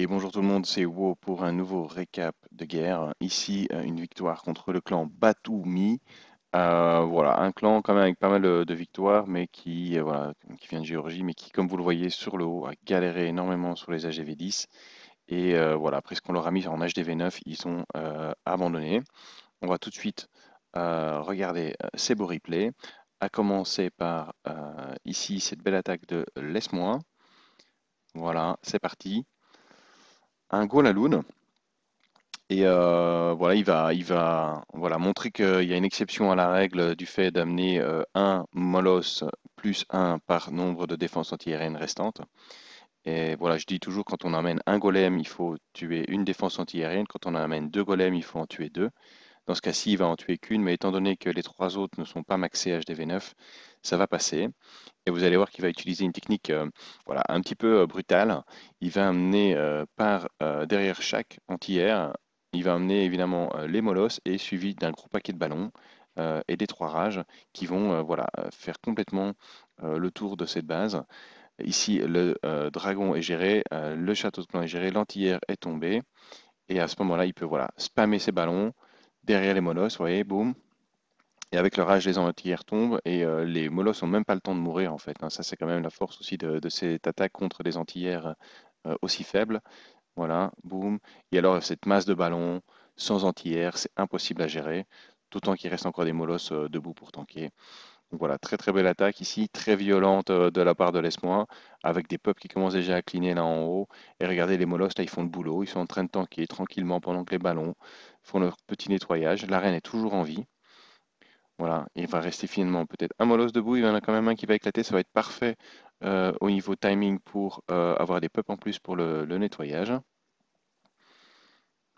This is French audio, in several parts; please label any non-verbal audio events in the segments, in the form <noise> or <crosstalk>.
Et bonjour tout le monde, c'est Wo pour un nouveau récap de guerre. Ici, euh, une victoire contre le clan Batumi. Euh, voilà, un clan quand même avec pas mal de victoires, mais qui, euh, voilà, qui vient de Géorgie, mais qui, comme vous le voyez sur le haut, a galéré énormément sur les AGV-10. Et voilà, après ce qu'on leur a mis en HDV-9, ils ont abandonné. On va tout de suite regarder ces beaux replays, à commencer par ici cette belle attaque de Laisse-moi. Voilà, c'est parti un golem à Et euh, voilà, il va, il va voilà, montrer qu'il y a une exception à la règle du fait d'amener euh, un molos plus un par nombre de défenses antiaériennes restantes. Et voilà, je dis toujours quand on amène un golem, il faut tuer une défense anti anti-aérienne Quand on amène deux golems, il faut en tuer deux. Dans ce cas-ci, il va en tuer qu'une, mais étant donné que les trois autres ne sont pas maxés HDV9, ça va passer. Et vous allez voir qu'il va utiliser une technique euh, voilà, un petit peu euh, brutale. Il va amener euh, par derrière chaque anti-air, il va amener évidemment les molosses et suivi d'un gros paquet de ballons et des trois rages qui vont voilà, faire complètement le tour de cette base. Ici, le dragon est géré, le château de plan est géré, l'anti-air est tombé. Et à ce moment-là, il peut voilà, spammer ses ballons, derrière les molosses, vous voyez, boum. Et avec le rage les antillères tombent et euh, les molosses n'ont même pas le temps de mourir en fait. Hein. ça, c'est quand même la force aussi de, cette attaque contre des antillères euh, aussi faibles. Voilà, boum. Et alors, cette masse de ballons sans antillères, c'est impossible à gérer, tout en qu'il reste encore des molosses euh, debout pour tanker voilà, très très belle attaque ici, très violente euh, de la part de l'Esmoin, avec des peuples qui commencent déjà à cliner là en haut. Et regardez, les molosses, là, ils font le boulot, ils sont en train de tanker tranquillement pendant que les ballons font leur petit nettoyage. La reine est toujours en vie. Voilà, il va rester finalement peut-être un molosse debout, il y en a quand même un qui va éclater, ça va être parfait euh, au niveau timing pour euh, avoir des pups en plus pour le, nettoyage.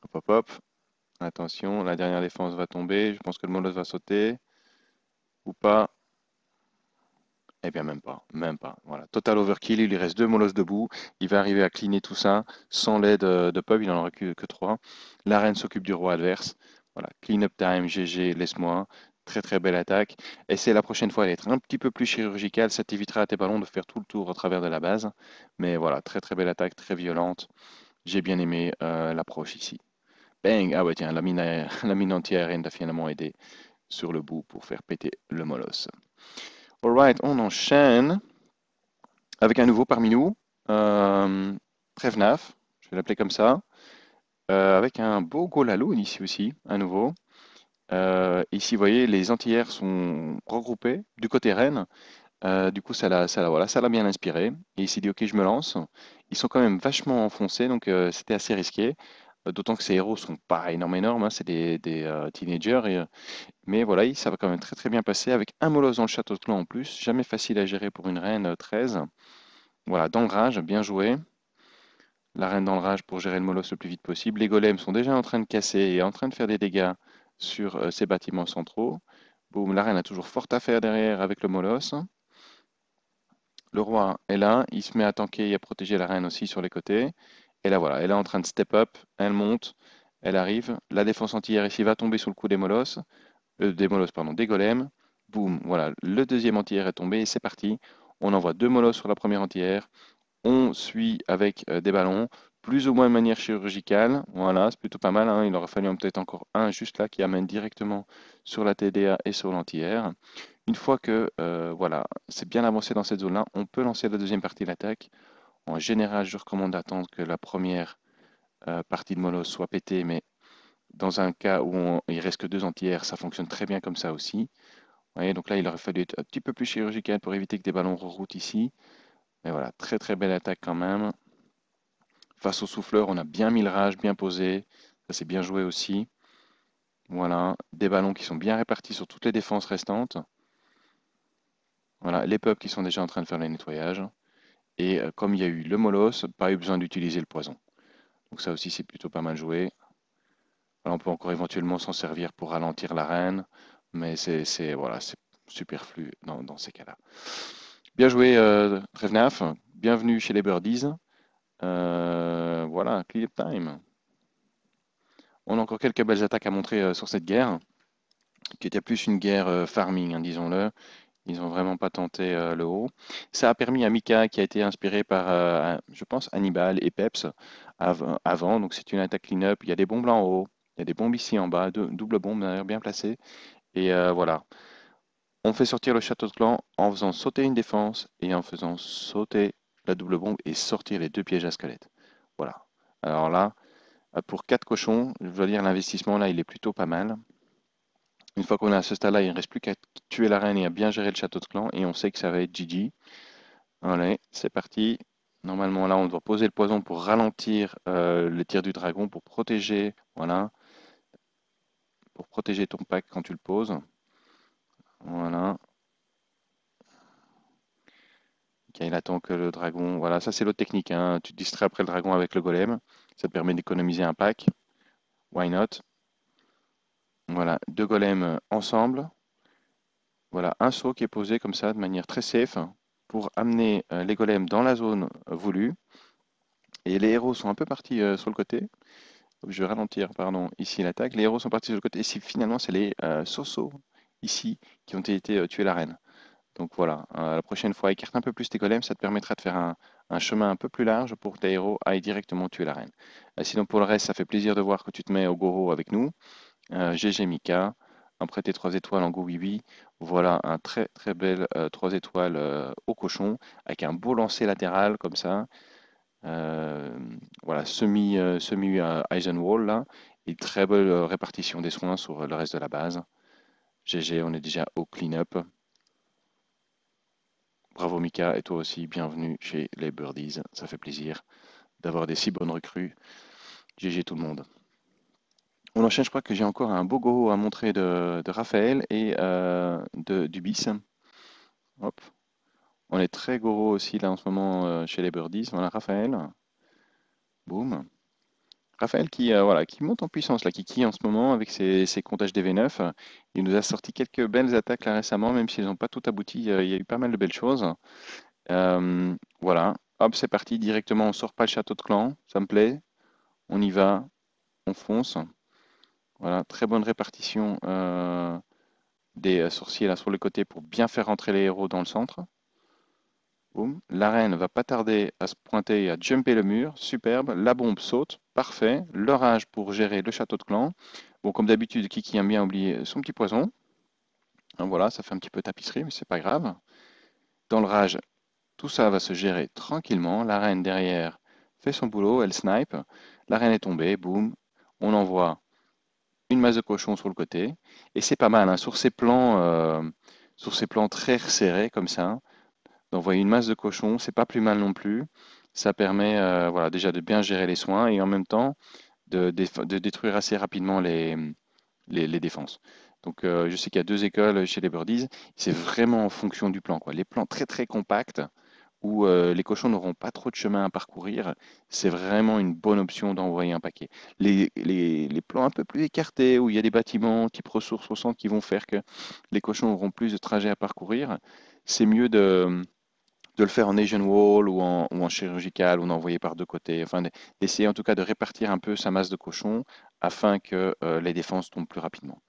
Hop, hop, hop. Attention, la dernière défense va tomber, je pense que le molosse va sauter ou pas. Eh bien, même pas, même pas. Voilà, total overkill, il lui reste deux molosses debout, il va arriver à cleaner tout ça, sans l'aide euh, de pub, il n'en aura que, trois. La reine s'occupe du roi adverse. Voilà, clean up time, GG, laisse-moi. Très très belle attaque. Essaye la prochaine fois d'être un petit peu plus chirurgicale. ça t'évitera à tes ballons de faire tout le tour au travers de la base. Mais voilà, très très belle attaque, très violente. J'ai bien aimé euh, l'approche ici. Bang Ah ouais tiens, la mine, anti <laughs> arène a finalement aidé sur le bout pour faire péter le molosse. Alright, on enchaîne avec un nouveau parmi nous, euh, je vais l'appeler comme ça, euh, avec un beau Golaloon ici aussi, un nouveau. Euh, ici, vous voyez, les entières sont regroupées du côté Rennes. Euh, du coup, ça l'a, ça voilà, bien inspiré. Et il s'est dit, OK, je me lance. Ils sont quand même vachement enfoncés, donc c'était assez risqué. Bah, d'autant que ces héros sont pas énormes, énormes, hein, c'est des, euh, teenagers. Euh, mais voilà, ça va quand même très très bien passer avec un molosse dans le château de clan en plus. Jamais facile à gérer pour une reine 13. Euh, voilà, dans le rage, bien joué. La reine dans le rage pour gérer le molosse le plus vite possible. Les golems sont déjà en train de casser et en train de faire des dégâts sur ces bâtiments centraux. Boum, la reine a toujours fort à faire derrière avec le molosse. Le roi est là, il se met à tanker et à protéger la reine aussi sur les côtés. Et là, voilà, elle est en train de step up, elle monte, elle arrive. La défense anti-air ici va tomber sous le coup des Molosses, euh, des Molosses, pardon, des Golems. Boum, voilà, le deuxième anti est tombé et c'est parti. On envoie deux Molosses sur la première anti On suit avec euh, des ballons, plus ou moins de manière chirurgicale. Voilà, c'est plutôt pas mal. Hein. Il aurait fallu peut-être encore un juste là qui amène directement sur la TDA et sur lanti Une fois que euh, voilà, c'est bien avancé dans cette zone-là, on peut lancer la deuxième partie de l'attaque. En général, je recommande d'attendre que la première euh, partie de mollo soit pétée, mais dans un cas où il reste que deux entières, ça fonctionne très bien comme ça aussi. Voyez, donc là, il aurait fallu être un petit peu plus chirurgical pour éviter que des ballons reroutent ici. Mais voilà, très très belle attaque quand même. Face au souffleur, on a bien mis le rage, bien posé. Ça s'est bien joué aussi. Voilà, des ballons qui sont bien répartis sur toutes les défenses restantes. Voilà, les pubs qui sont déjà en train de faire les nettoyages. Et euh, comme il y a eu le molosse, pas eu besoin d'utiliser le poison. Donc ça aussi, c'est plutôt pas mal joué. on peut encore éventuellement s'en servir pour ralentir la reine, mais c'est voilà, superflu dans, ces cas-là. Bien joué, euh, Bienvenue chez les Birdies. Euh, voilà, clip time. On a encore quelques belles attaques à montrer euh, sur cette guerre, qui était plus une guerre farming, hein, disons-le, ils n'ont vraiment pas tenté euh, le haut. Ça a permis à Mika, qui a été inspiré par, euh, je pense, Hannibal et Peps avant. Donc c'est une attaque clean-up. Il y a des bombes là en haut, il y a des bombes ici en bas, deux, double bombe d'ailleurs bien placée. Et euh, voilà. On fait sortir le château de clan en faisant sauter une défense et en faisant sauter la double bombe et sortir les deux pièges à squelette. Voilà. Alors là, pour 4 cochons, je dois dire l'investissement là, il est plutôt pas mal. Une fois qu'on est à ce stade-là, il ne reste plus qu'à tuer la reine et à bien gérer le château de clan. Et on sait que ça va être GG. Allez, c'est parti. Normalement, là, on doit poser le poison pour ralentir euh, le tir du dragon, pour protéger, voilà, pour protéger ton pack quand tu le poses. Voilà. il attend que le dragon... Voilà, ça c'est l'autre technique. Hein. Tu te distrais après le dragon avec le golem. Ça te permet d'économiser un pack. Why not voilà, deux golems euh, ensemble. Voilà, un saut qui est posé comme ça de manière très safe pour amener euh, les golems dans la zone voulue. Et les héros sont un peu partis euh, sur le côté. je vais ralentir pardon, ici l'attaque. Les héros sont partis sur le côté. Et finalement, c'est les sauts ici qui ont été tués la reine. Donc voilà, la prochaine fois, écarte un peu plus tes golems, ça te permettra de faire un, chemin un peu plus large pour que tes héros aillent directement tuer la reine. sinon, pour le reste, ça fait plaisir de voir que tu te mets au Goro avec nous. GG euh, Mika, un prêté 3 étoiles en Go Voilà un très très bel 3 euh, étoiles euh, au cochon, avec un beau lancer latéral comme ça. voilà, semi, semi Eisenwall là, et très belle répartition des soins sur le reste de la base. GG, on est déjà au clean-up. Bravo Mika, et toi aussi, bienvenue chez les Birdies. Ça fait plaisir d'avoir des si bonnes recrues. GG tout le monde. On enchaîne, je crois que j'ai encore un beau go à montrer de, Raphaël et euh, de Dubis. Hop. On est très goro aussi là en ce moment euh, chez les Birdies. Voilà Raphaël. Boum. Raphaël qui, euh, voilà, qui monte en puissance, là, qui, en ce moment avec ses, comptages dv 9 Il nous a sorti quelques belles attaques là, récemment, même s'ils n'ont pas tout abouti. il y a eu pas mal de belles choses. voilà. Hop, c'est parti directement. On sort pas le château de clan. Ça me plaît. On y va. On fonce. Voilà, très bonne répartition euh, des euh, sorciers là sur le côté pour bien faire rentrer les héros dans le centre. Boum. La reine va pas tarder à se pointer et à jumper le mur. Superbe. La bombe saute. Parfait. L'orage pour gérer le château de clan. Bon, comme d'habitude, Kiki aime bien oublier son petit poison. voilà, ça fait un petit peu tapisserie, mais c'est pas grave. Dans le rage, tout ça va se gérer tranquillement. La reine derrière fait son boulot, elle snipe. La reine est tombée, boum. On envoie une masse de cochon sur le côté. Et c'est pas mal, hein. sur, ces plans, euh, sur ces plans très resserrés comme ça, d'envoyer une masse de cochon, c'est pas plus mal non plus. Ça permet euh, voilà, déjà de bien gérer les soins et en même temps de, détruire assez rapidement les, défenses. Donc euh, je sais qu'il y a deux écoles chez les Birdies, c'est vraiment en fonction du plan. Quoi. Les plans très très compacts, où euh, les cochons n'auront pas trop de chemin à parcourir, c'est vraiment une bonne option d'envoyer un paquet. Les, plans un peu plus écartés, où il y a des bâtiments type ressources au centre qui vont faire que les cochons auront plus de trajets à parcourir, c'est mieux de, de, le faire en Asian Wall ou en, ou en chirurgical, ou d'envoyer par deux côtés, enfin d'essayer en tout cas de répartir un peu sa masse de cochons afin que euh, les défenses tombent plus rapidement.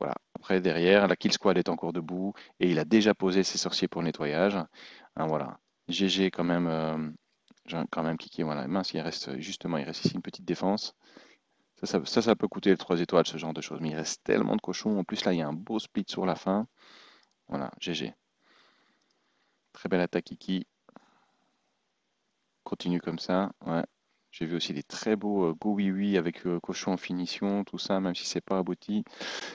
Voilà. Après, derrière, la kill squad est encore debout et il a déjà posé ses sorciers pour nettoyage. Hein, voilà. GG quand même, euh, quand même voilà, mince, il reste justement, il reste ici une petite défense. Ça ça, peut coûter les 3 étoiles, ce genre de choses, mais il reste tellement de cochons. En plus, là, il y a un beau split sur la fin. Voilà, GG. Très belle attaque, Kiki. Continue comme ça, ouais. J'ai vu aussi des très beaux euh, go oui avec euh, cochons cochon en finition, tout ça, même si c'est pas abouti.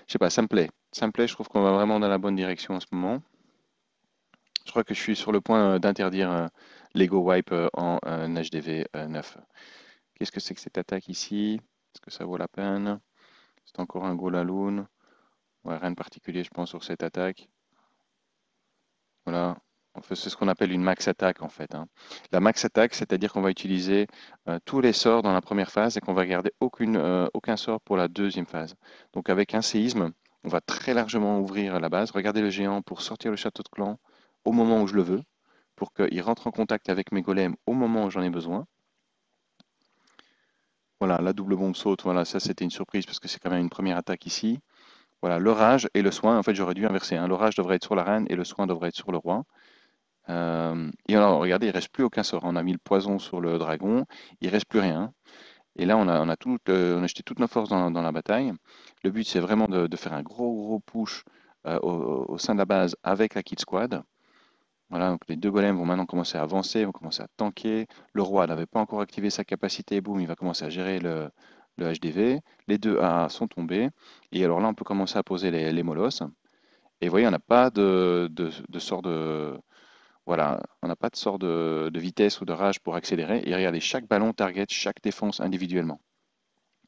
Je sais pas, ça me plaît. Ça me plaît, je trouve qu'on va vraiment dans la bonne direction en ce moment. Je crois que je suis sur le point euh, d'interdire euh, l'ego wipe euh, en HDV 9. Qu'est-ce que c'est que cette attaque ici Est-ce que ça vaut la peine C'est encore un goal rien de particulier, je pense, sur cette attaque. Voilà, c'est ce qu'on appelle une max attaque en fait. Hein. La max attaque, c'est-à-dire qu'on va utiliser tous les sorts dans la première phase et qu'on va garder aucun sort pour la deuxième phase. Donc avec un séisme, on va très largement ouvrir la base. Regardez le géant pour sortir le château de clan au moment où je le veux, pour qu'il rentre en contact avec mes golems au moment où j'en ai besoin. Voilà, la double bombe saute, voilà, ça c'était une surprise parce que c'est quand même une première attaque ici. Voilà, l'orage et le soin, en fait j'aurais dû inverser. Hein. L'orage devrait être sur la reine et le soin devrait être sur le roi. Euh, et alors, regardez, il ne reste plus aucun sort. Hein. On a mis le poison sur le dragon, il ne reste plus rien. Et là, on a, on a, tout, euh, jeté toutes nos forces dans, la bataille. Le but, c'est vraiment de, faire un gros, gros push euh, au, au, sein de la base avec la kit Squad. Voilà, donc les deux golems vont maintenant commencer à avancer, vont commencer à tanker. Le roi n'avait pas encore activé sa capacité, boum, il va commencer à gérer le, HDV. Les deux A sont tombés. Et alors là, on peut commencer à poser les, les molosses. Et vous voyez, on n'a pas de, de, de, sort de. Voilà, on n'a pas de sort de, vitesse ou de rage pour accélérer. Et regardez, chaque ballon target chaque défense individuellement.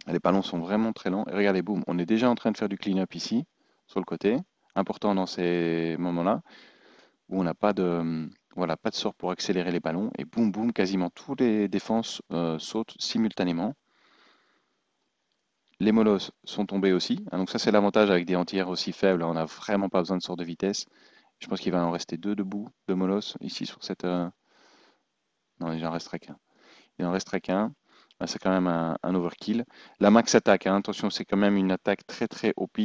Les ballons sont vraiment très lents. Et regardez, boum, on est déjà en train de faire du clean-up ici, sur le côté. Important dans ces moments-là où on n'a pas de, voilà, pas de sort pour accélérer les ballons. Et boum, boum, quasiment tous les défenses euh, sautent simultanément. Les molosses sont tombés aussi. Hein, donc ça, c'est l'avantage avec des entières aussi faibles. Hein, on n'a vraiment pas besoin de sort de vitesse. Je pense qu'il va en rester deux debout, de molosses, ici sur cette... Euh, non, il en resterait qu'un. Il en resterait qu'un. Ah, c'est quand même un, overkill. La max attaque, hein, attention, c'est quand même une attaque très très OP.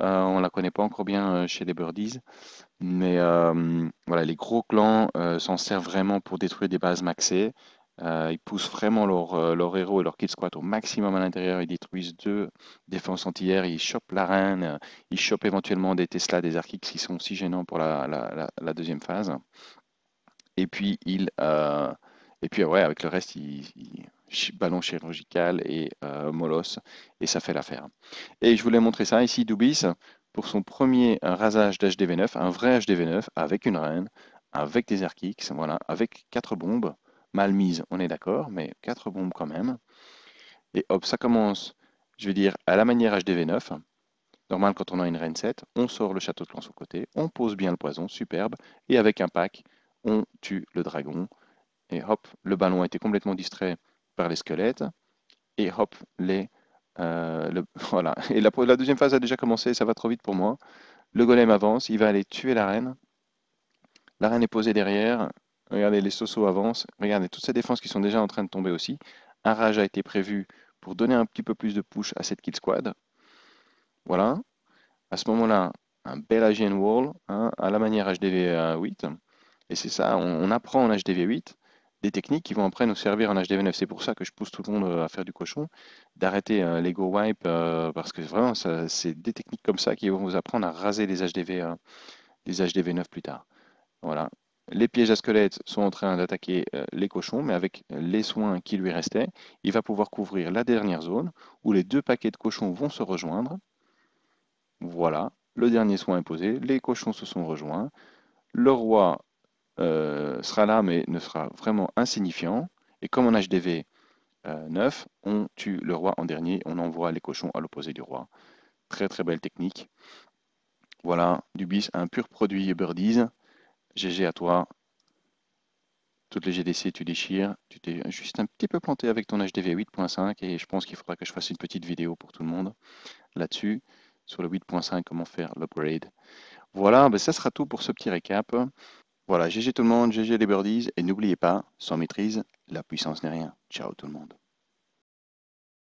Euh, on ne la connaît pas encore bien euh, chez les birdies. Mais euh, voilà, les gros clans s'en servent vraiment pour détruire des bases maxées. ils poussent vraiment leur héros et leur kit squat au maximum à l'intérieur. Ils détruisent deux défenses entières. Ils chopent la reine. ils chopent éventuellement des Tesla, des Arkix qui sont si gênants pour la, la, deuxième phase. Et puis, ils, et puis ouais, avec le reste, ils, ballon chirurgical et euh, molos et ça fait l'affaire. Et je voulais montrer ça ici, Dubis, pour son premier euh, rasage d'HDV9, un vrai HDV9, avec une reine, avec des arcs voilà, avec quatre bombes, mal mises, on est d'accord, mais quatre bombes quand même. Et hop, ça commence, je vais dire, à la manière HDV9, normal quand on a une reine 7, on sort le château de clan sur côté, on pose bien le poison, superbe, et avec un pack, on tue le dragon, et hop, le ballon a été complètement distrait par les squelettes, et hop, les, euh, le, <laughs> voilà. Et la, la, deuxième phase a déjà commencé, ça va trop vite pour moi. Le golem avance, il va aller tuer la reine. La reine est posée derrière. Regardez, les sosos avancent. Regardez, toutes ces défenses qui sont déjà en train de tomber aussi. Un rage a été prévu pour donner un petit peu plus de push à cette kill squad. Voilà. À ce moment-là, un bel AGN wall, hein, à la manière HDV8. Et c'est ça, on apprend en HDV8 des techniques qui vont après nous servir en HDV9. C'est pour ça que je pousse tout le monde euh, à faire du cochon, d'arrêter euh, lego wipe, euh, parce que vraiment, c'est des techniques comme ça qui vont vous apprendre à raser les HDV, les HDV9 plus tard. Voilà. Les pièges à squelette sont en train d'attaquer les cochons, mais avec les soins qui lui restaient, il va pouvoir couvrir la dernière zone où les deux paquets de cochons vont se rejoindre. Voilà, le dernier soin est posé, les cochons se sont rejoints. Le roi euh, sera là, mais ne sera vraiment insignifiant. Et comme en HDV 9, euh, on tue le roi en dernier, on envoie les cochons à l'opposé du roi. Très très belle technique. Voilà, Dubis, un pur produit Birdies. GG à toi. Toutes les GDC, tu déchires. Tu t'es juste un petit peu planté avec ton HDV 8.5 et je pense qu'il faudra que je fasse une petite vidéo pour tout le monde là-dessus, sur le 8.5, comment faire l'upgrade. Voilà, ben ça sera tout pour ce petit récap. Voilà, GG tout le monde, GG les birdies, et n'oubliez pas, sans maîtrise, la puissance n'est rien. Ciao tout le monde.